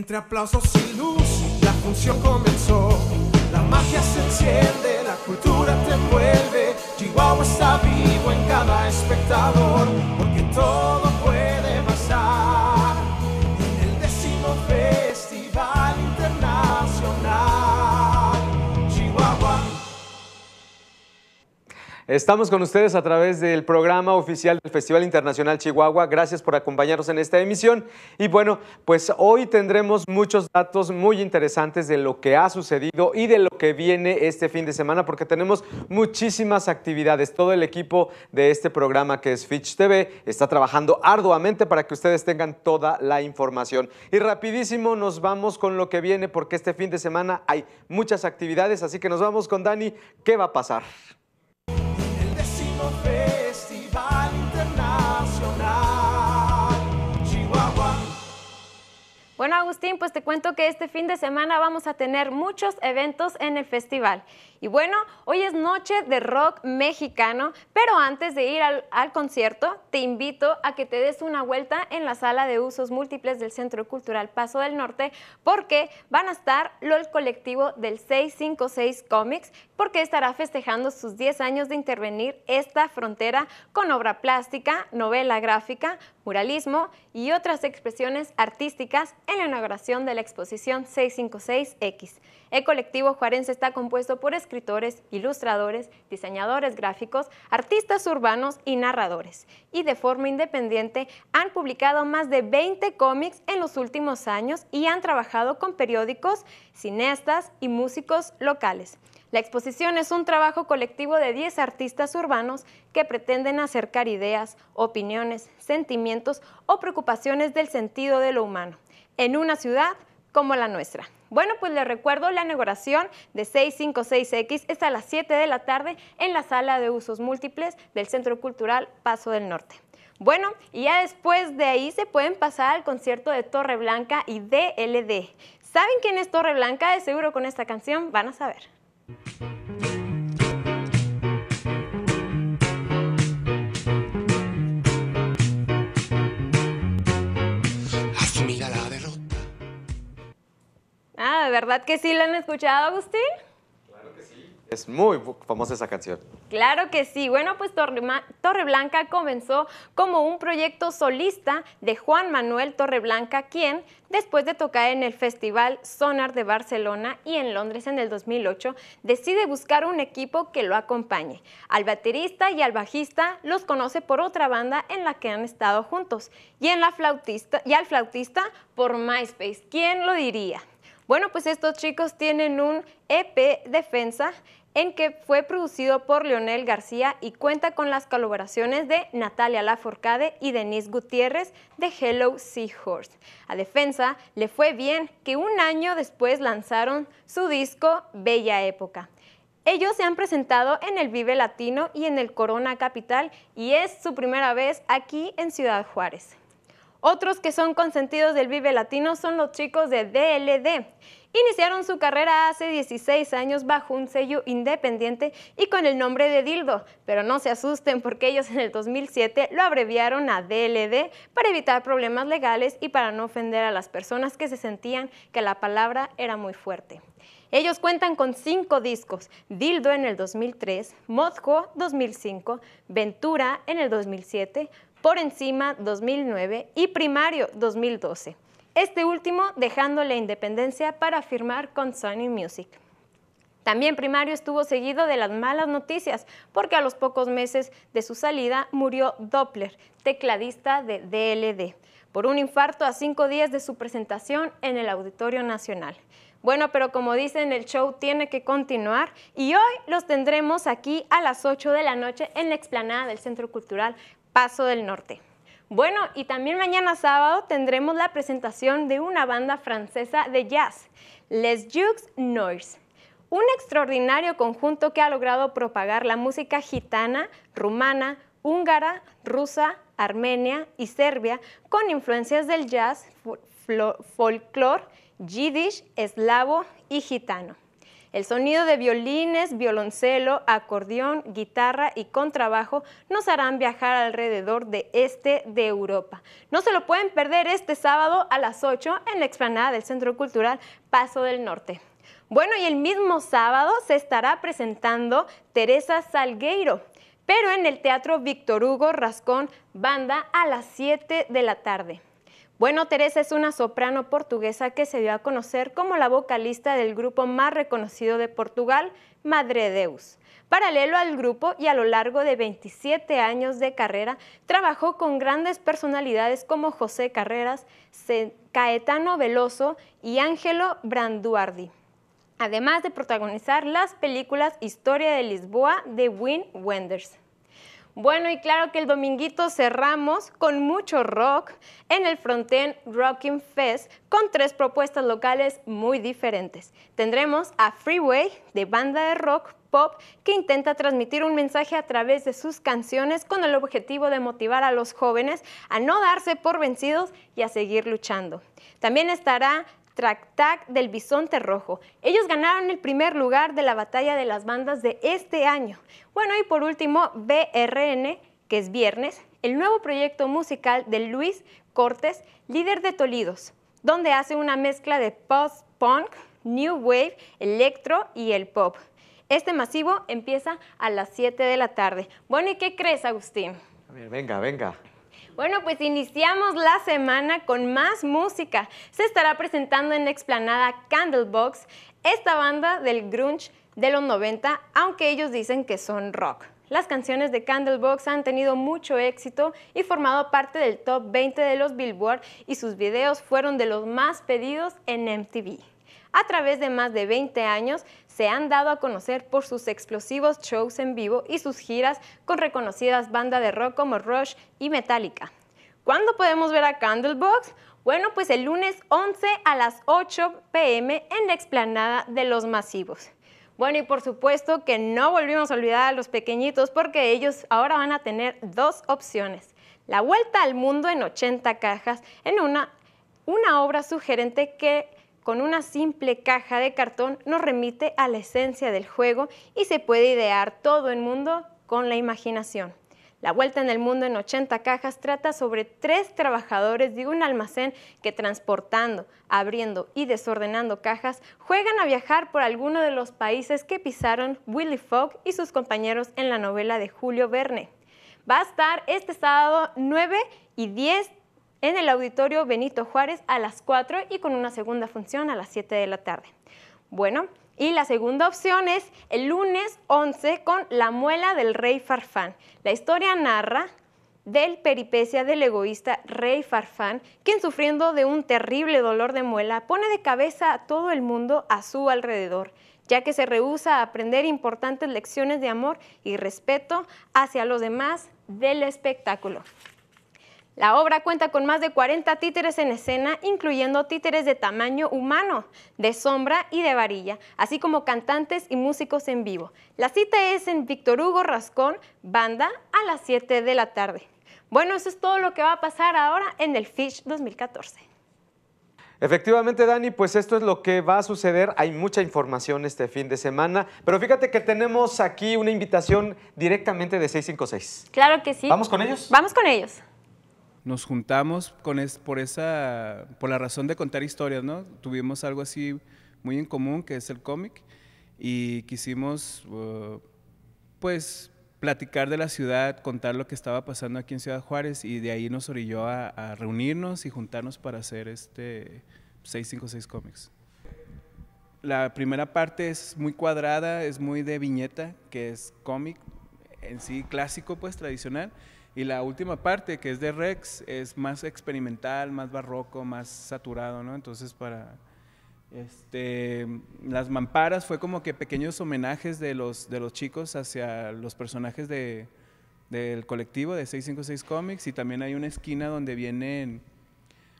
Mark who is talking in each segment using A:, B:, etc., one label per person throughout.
A: Entre aplausos y luz, la función comenzó. La magia se enciende, la cultura te envuelve. Chihuahua está vivo en cada espectador, porque todo Estamos con ustedes a través del programa oficial del Festival Internacional Chihuahua. Gracias por acompañarnos en esta emisión. Y bueno, pues hoy tendremos muchos datos muy interesantes de lo que ha sucedido y de lo que viene este fin de semana, porque tenemos muchísimas actividades. Todo el equipo de este programa que es Fitch TV está trabajando arduamente para que ustedes tengan toda la información. Y rapidísimo nos vamos con lo que viene, porque este fin de semana hay muchas actividades, así que nos vamos con Dani. ¿Qué va a pasar? no
B: Agustín, pues te cuento que este fin de semana vamos a tener muchos eventos en el festival. Y bueno, hoy es noche de rock mexicano, pero antes de ir al, concierto, te invito a que te des una vuelta en la sala de usos múltiples del Centro Cultural Paso del Norte, porque van a estar LOL Colectivo del 656 Comics, porque estará festejando sus 10 años de intervenir esta frontera con obra plástica, novela gráfica, muralismo y otras expresiones artísticas en el inauguración de la exposición 656X. El colectivo juarense está compuesto por escritores, ilustradores, diseñadores gráficos, artistas urbanos y narradores. Y de forma independiente han publicado más de 20 cómics en los últimos años y han trabajado con periódicos, cineastas y músicos locales. La exposición es un trabajo colectivo de 10 artistas urbanos que pretenden acercar ideas, opiniones, sentimientos o preocupaciones del sentido de lo humano en una ciudad como la nuestra. Bueno, pues les recuerdo la inauguración de 656X es a las 7 de la tarde en la sala de usos múltiples del Centro Cultural Paso del Norte. Bueno, y ya después de ahí se pueden pasar al concierto de Torre Blanca y DLD. ¿Saben quién es Torre Blanca? De seguro con esta canción van a saber. Ah, ¿de verdad que sí la han escuchado, Agustín? Claro
A: que sí. Es muy famosa esa canción.
B: Claro que sí. Bueno, pues Torreblanca comenzó como un proyecto solista de Juan Manuel Torreblanca, quien, después de tocar en el Festival Sonar de Barcelona y en Londres en el 2008, decide buscar un equipo que lo acompañe. Al baterista y al bajista los conoce por otra banda en la que han estado juntos y, la flautista, y al flautista por MySpace. ¿Quién lo diría? Bueno, pues estos chicos tienen un EP Defensa en que fue producido por Leonel García y cuenta con las colaboraciones de Natalia Laforcade y Denise Gutiérrez de Hello Seahorse. A Defensa le fue bien que un año después lanzaron su disco Bella Época. Ellos se han presentado en el Vive Latino y en el Corona Capital y es su primera vez aquí en Ciudad Juárez. Otros que son consentidos del Vive Latino son los chicos de DLD. Iniciaron su carrera hace 16 años bajo un sello independiente y con el nombre de Dildo, pero no se asusten porque ellos en el 2007 lo abreviaron a DLD para evitar problemas legales y para no ofender a las personas que se sentían que la palabra era muy fuerte. Ellos cuentan con cinco discos, Dildo en el 2003, Mozco 2005, Ventura en el 2007, por encima 2009 y primario 2012, este último dejando la independencia para firmar con Sony Music. También primario estuvo seguido de las malas noticias, porque a los pocos meses de su salida murió Doppler, tecladista de DLD, por un infarto a cinco días de su presentación en el Auditorio Nacional. Bueno, pero como dicen, el show tiene que continuar y hoy los tendremos aquí a las 8 de la noche en la explanada del Centro Cultural Paso del Norte. Bueno, y también mañana sábado tendremos la presentación de una banda francesa de jazz, Les Jux Noirs, Un extraordinario conjunto que ha logrado propagar la música gitana, rumana, húngara, rusa, armenia y serbia con influencias del jazz, folclore yiddish, eslavo y gitano. El sonido de violines, violoncelo, acordeón, guitarra y contrabajo nos harán viajar alrededor de este de Europa. No se lo pueden perder este sábado a las 8 en la explanada del Centro Cultural Paso del Norte. Bueno, y el mismo sábado se estará presentando Teresa Salgueiro, pero en el Teatro Víctor Hugo Rascón, banda a las 7 de la tarde. Bueno, Teresa es una soprano portuguesa que se dio a conocer como la vocalista del grupo más reconocido de Portugal, Madre Deus. Paralelo al grupo y a lo largo de 27 años de carrera, trabajó con grandes personalidades como José Carreras, Caetano Veloso y Ángelo Branduardi además de protagonizar las películas Historia de Lisboa de Wynne Wenders. Bueno, y claro que el dominguito cerramos con mucho rock en el Fronten Rocking Fest con tres propuestas locales muy diferentes. Tendremos a Freeway, de banda de rock pop, que intenta transmitir un mensaje a través de sus canciones con el objetivo de motivar a los jóvenes a no darse por vencidos y a seguir luchando. También estará Tractac del Bisonte Rojo. Ellos ganaron el primer lugar de la batalla de las bandas de este año. Bueno, y por último, BRN, que es viernes, el nuevo proyecto musical de Luis Cortes, líder de Tolidos, donde hace una mezcla de post-punk, new wave, electro y el pop. Este masivo empieza a las 7 de la tarde. Bueno, ¿y qué crees, Agustín?
A: Venga, venga.
B: Bueno, pues iniciamos la semana con más música. Se estará presentando en explanada Candlebox, esta banda del grunge de los 90, aunque ellos dicen que son rock. Las canciones de Candlebox han tenido mucho éxito y formado parte del top 20 de los Billboard y sus videos fueron de los más pedidos en MTV a través de más de 20 años se han dado a conocer por sus explosivos shows en vivo y sus giras con reconocidas bandas de rock como Rush y Metallica. ¿Cuándo podemos ver a Candlebox? Bueno, pues el lunes 11 a las 8 pm en la explanada de los masivos. Bueno, y por supuesto que no volvimos a olvidar a los pequeñitos porque ellos ahora van a tener dos opciones. La vuelta al mundo en 80 cajas en una, una obra sugerente que con una simple caja de cartón nos remite a la esencia del juego y se puede idear todo el mundo con la imaginación. La Vuelta en el Mundo en 80 cajas trata sobre tres trabajadores de un almacén que transportando, abriendo y desordenando cajas juegan a viajar por alguno de los países que pisaron Willy Fogg y sus compañeros en la novela de Julio Verne. Va a estar este sábado 9 y 10 en el auditorio Benito Juárez a las 4 y con una segunda función a las 7 de la tarde. Bueno, y la segunda opción es el lunes 11 con La muela del rey Farfán. La historia narra del peripecia del egoísta rey Farfán, quien sufriendo de un terrible dolor de muela pone de cabeza a todo el mundo a su alrededor, ya que se rehúsa a aprender importantes lecciones de amor y respeto hacia los demás del espectáculo. La obra cuenta con más de 40 títeres en escena, incluyendo títeres de tamaño humano, de sombra y de varilla, así como cantantes y músicos en vivo. La cita es en Víctor Hugo Rascón, banda, a las 7 de la tarde. Bueno, eso es todo lo que va a pasar ahora en el Fish 2014.
A: Efectivamente, Dani, pues esto es lo que va a suceder. Hay mucha información este fin de semana, pero fíjate que tenemos aquí una invitación directamente de 656.
B: Claro que sí. ¿Vamos con ellos? Vamos con ellos
A: nos juntamos con es, por, esa, por la razón de contar historias, ¿no? Tuvimos algo así muy en común, que es el cómic, y quisimos, uh, pues, platicar de la ciudad, contar lo que estaba pasando aquí en Ciudad Juárez, y de ahí nos orilló a, a reunirnos y juntarnos para hacer este 656 cómics. La primera parte es muy cuadrada, es muy de viñeta, que es cómic, en sí clásico, pues tradicional. Y la última parte, que es de Rex, es más experimental, más barroco, más saturado, ¿no? Entonces, para. Este, las mamparas fue como que pequeños homenajes de los, chicos hacia los personajes de, del colectivo de 656 Comics y también hay una esquina donde vienen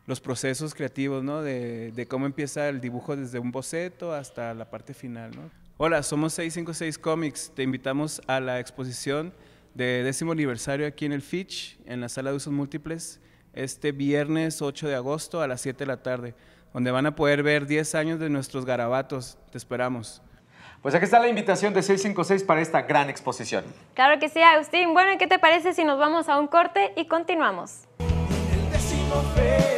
A: los procesos creativos, ¿no? De, de, cómo empieza el dibujo desde un boceto hasta la parte final, ¿no? Hola, somos 656 Comics. Te invitamos a la exposición de décimo aniversario aquí en el Fitch, en la sala de usos múltiples, este viernes 8 de agosto a las 7 de la tarde, donde van a poder ver 10 años de nuestros garabatos. Te esperamos. Pues aquí está la invitación de 656 para esta gran exposición.
B: Claro que sí, Agustín. Bueno, ¿qué te parece si nos vamos a un corte y continuamos?
A: El